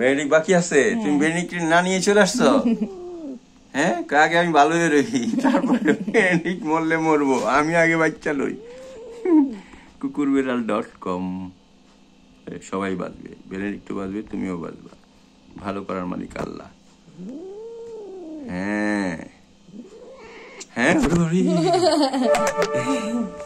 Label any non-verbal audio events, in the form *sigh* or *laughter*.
বেরিক বাকি আছে হ্যাঁ। তুমি বেরিক না নিয়ে চলে আসছো *laughs* হ্যাঁ কাকে আমি ভালো হয়ে রই তারপরে বেরিক মরলে মরবো আমি আগে বাচ্চা লই কুকুর বেড়াল ডট কম সবাই বাঁচবে তো বাঁচবে তুমিও বাঁচবা ভালো করার মালিক আল্লাহ হ্যাঁ হ্যাঁ *laughs*